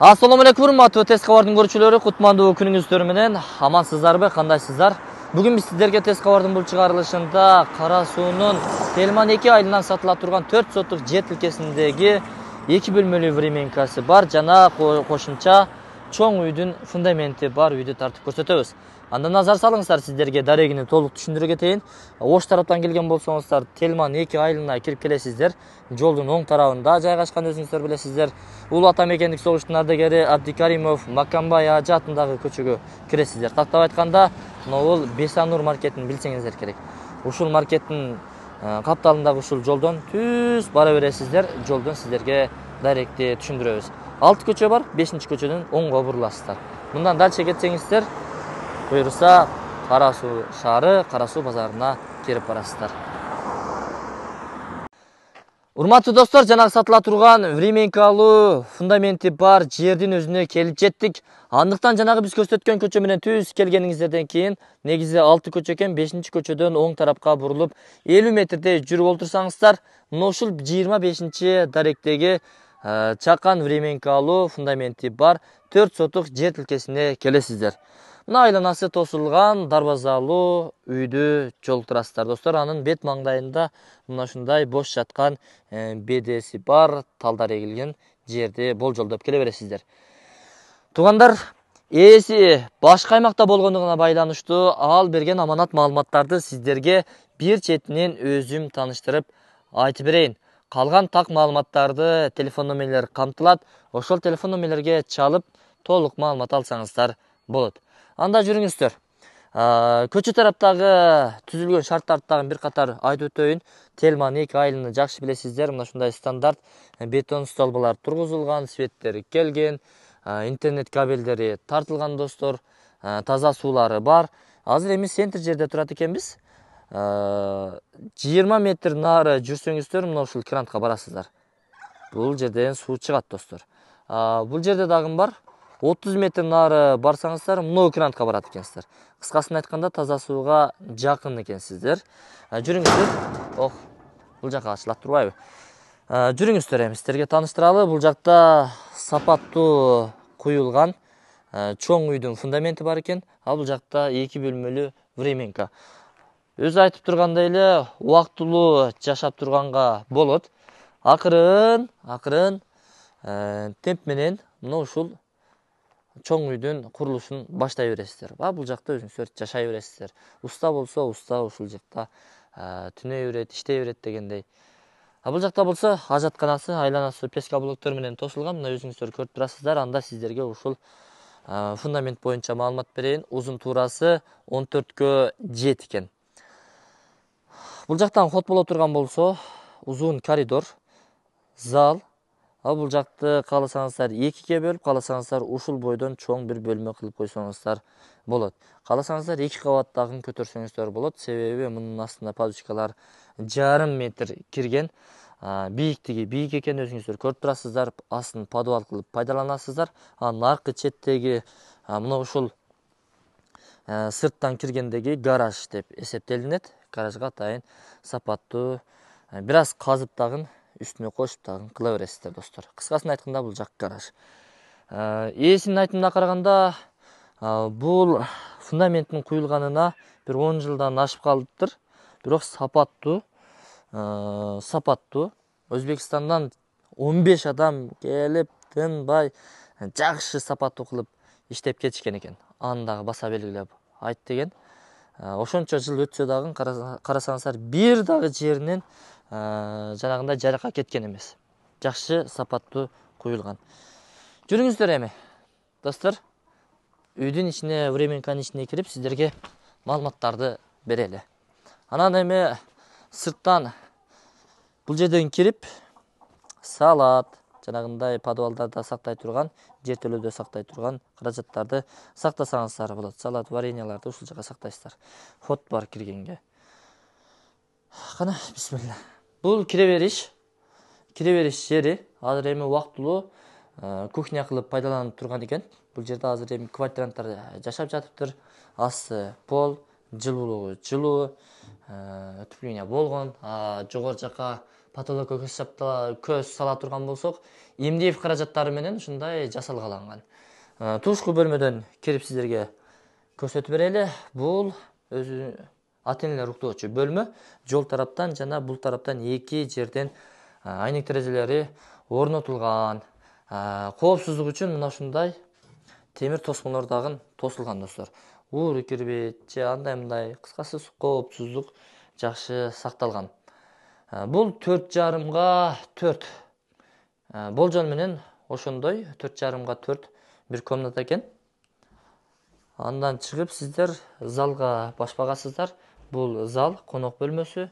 ассалаумағалейкум урматтуу тез кабардын көрүүчүлөрү кутмандуу күнүңүздөр менен амансыздарбы кандайсыздар бүгүн биз сиздерге тез кабардын бул чыгарылышында кара суунун телман эки айылынан сатыла турган төрт сотук жер тилкесиндеги эки временкасы бар жана кошумча чоң үйдүн фундаменти бар үйдү тартып көрсөтөбүз анда назар салыңыздар сиздерге дарегини толук түшүндүрө кетейин ош тараптан келген болсоңуздар телман эки айылына кирип келесиздер жолдун оң тарабында жайгашкан өзүңүздөр билесиздер улуу ата мекендик согуштун ардагери абдикаримов макамбай ажы атындагы көчөгө киресиздер тактап айтканда мына бесанур маркетин билсеңиздер керек ушул маркеттин капталындагы ушул жолдон түз бара бересиздер жолдон сиздерге дайректе түшүндүрөбүз алты көчө бар бешинчи көчөдөн оңго бурласыздар мындан дальше кетсеңиздер буюрса кара суу шаары кара суу базарына кирип барасыздар урматтуу достор жанагы сатыла турган временкалуу фундаменти бар жердин өзүнө келип жеттик андыктан жанагы биз көрсөткөн көчө менен түз келгениңиздерден кийин негизи алты көчө экен бешинчи көчөдөн оң тарапка бурулуп элүү метрдей жүрүп олтурсаңыздар мына ушул жыйырма бешинчи даректеги Э, чакан временка алуу фундаменти бар төрт сотук жер тилкесине келесиздер мына айланасы тосулган дарбазалуу үйдү жолуктурасыздар достор анын бет маңдайында мына ушундай бош жаткан э, бедеси бар талдар эгилген жерди болжолдоп келе бересиздер туугандар ээси башка аймакта болгондугуна байланыштуу ал берген аманат маалыматтарды сиздерге бир четинен өзүм тааныштырып айтып берейин қалған тақ маалыматтарды телефон номерлер қамтылат ошол телефон номерлерге чалып толық маалымат алсаңыздар болот анда жүрүңүздөр көчө тараптагы түзүлгөн шарттарды дагы бир катар айтып өтөйүн эки айылын жакшы билесиздер мына ушундай стандарт э, бетон столбалар тургузулган светтери келген э, интернет кабелдери тартылган достор э, таза суулары бар азыр эми центр жерде турат экенбиз Э, жыйырма метр нары жүрсөңүздөр мына ушул крантка барасыздар бул жерден суу чыгат достор э, бул жерде дагы бар отуз метр нары барсаңыздар мына крантка барат экенсиздер кыскасын айтканда таза сууга жакын экенсиздер э, жүрүңүздөр ох бул жака ачылат турбайбы жүрүңүздөр эми сиздерге тааныштыралы бул жакта сапаттуу куюлган чоң үйдүн фундаменти бар экен а бул жакта эки бөлмөлүү временка өзү айтып тургандай эле убактылуу жашап турганга болот акырын акырын э, темп менен мына ушул чоң үйдүн курулушун баштай бересиздер а бул жакта өзүңүздөр жашай бересиздер уста болсо уста ушул жакта э, түнөй берет иштей берет дегендей а бул жакта болсо ажатканасы айланасы песка блоктор менен тосулган мына өзүңүздөр көрүп турасыздар анда сиздерге ушул э, фундамент боюнча маалымат берейин узун туурасы он төрткө жети экен бұл жақтан ход бола тұрған болсо ұзын коридор зал ал бұл жақты қаласаңыздар екіге бөліп қаласаңыздар ушул бойдан чоң бір бөлме қылып қойсаңыздар болады қаласаңыздар екі қабаттағын көтерсеңіздер болады себебі мұның астында подушкалар жарым метр кірген ә, биіктігі биік өзіңіздер көріп тұрасыздар астын подвал қылып пайдаланасыздар ал четтеги ә, мына Э, сырттан киргендеги гараж деп эсептелинет гаражга атайын сапаттуу э, бир аз казып дагы үстүнө кошуп дагы кыла бересиздер достор кыскасын айтканда бул жак гараж э, ээсинин айтымына караганда бул фундаменттин куюлганына бир он жылдан ашып калыптыр бирок сапаттуу сапаттуу өзбекстандан он беш адам келип тынбай жакшы сапаттуу кылып иштеп кетишкен экен анындағы баса белгілеп айт деген ә, ошончо жыл өтсө дагы карасаңыздар бир дагы жеринен ә, жанагындай жарака кеткен эмес жакшы сапаттуу куюлган жүрүңүздөр эми достор үйдүн ичине временканын ичине кирип сиздерге маалыматтарды берели анан эми сырттан бул жерден кирип салат жанагындай подвалдарда сактай турган жер сақтай сактай турган каражаттарды сактасаңыздар болот салат вареньяларды ушул жака сактайсыздар ход бар киргенге кана бисмилла бул кире бериш кире бериш жери азыр эми убактылуу э, кухня кылып пайдаланып турган экен бул жерде азыр эми квартиранттар э, жашап жатыптыр асты пол жылуулугу жылуу отопление э, болгон жогору жака патологиялық көз сала тұрған болсақ эмдев каражаттары менен ушундай жасалгаланган ә, тушку бөлмөдөн кирип сиздерге көрсөтүп берели бул өзү ата энелер уктоочу бөлмө жол тараптан жана бул тараптан эки жерден ә, айнек терезелери орнотулган коопсуздук ә, үчүн мына ушундай темир тосмолор дагы тосулган достор уур кирбейт же андай мындай кыскасы коопсуздук жакшы сакталган Э, бұл төрт жарымға төрт э, болжол менен ошондой төрт жарымға төрт Бір комната экен андан чыгып сиздер залға башпағасыздар, Бұл зал конок бөлмесі.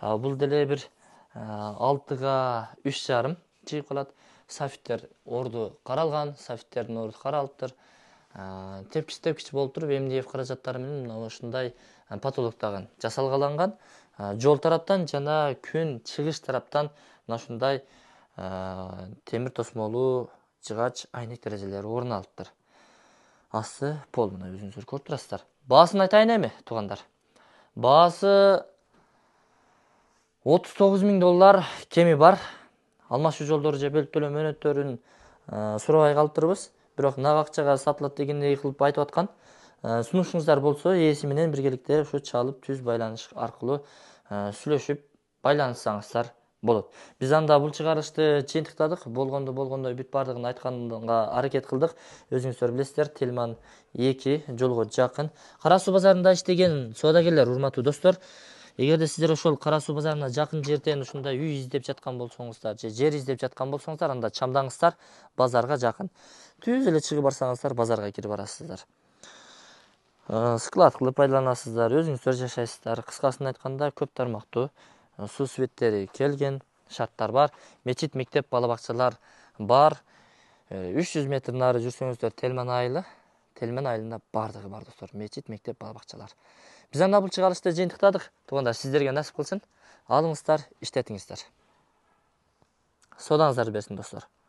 Э, бұл деле бір алтыға үш жарым чыгып калат софиттер орду қаралған. Сафиттердің орды каралыптыр тепкич тепкич болуп туруп мдф каражаттары менен мына ушундай Э, жол тараптан жана күн чыгыш тараптан мына ушундай э, темир тосмолуу жыгач айнек терезелери орун алыптыр асты пол мына өзүңүздөр көрүп турасыздар баасын айтайын эми туугандар баасы отуз тогуз миң доллар кеми бар алмашуу жолдору же төлөө мөөнөттөрүн э, сурабай калыптырбыз бирок нак акчага сатылат дегендей кылып айтып аткан Э, сунушуңуздар болсо ээси менен биргеликте ушу чалып түз байланыш аркылуу э, сүйлөшүп байланышсаңыздар болот биз анда бул чыгарылышты жыйынтыктадык болгонду болгондой бүт баардыгын айтканга аракет кылдык өзүңүздөр билесиздер телман эки жолго жакын кара суу базарында иштеген соодагерлер урматтуу достор эгерде сиздер ошол кара суу базарына жакын жерден ушундай үй издеп жаткан болсоңуздар же жер издеп жаткан болсоңуздар анда чамдаңыздар базарга жакын түз эле чыгып барсаңыздар базарга кирип барасыздар ә, склад қылып пайдаланасыздар өзіңіздер жашайсыздар қысқасын айтқанда көп тармақты э, су светтері келген шарттар бар Мечет мектеп балабақшалар бар ә, э, 300 метр нары жүрсеңіздер телман айылы телман айылында бардығы бар достар мешіт мектеп балабақшалар біз ана бұл шығарылышты жиынтықтадық туғандар сіздерге нәсіп қылсын алыңыздар іштетіңіздер зар берсін достар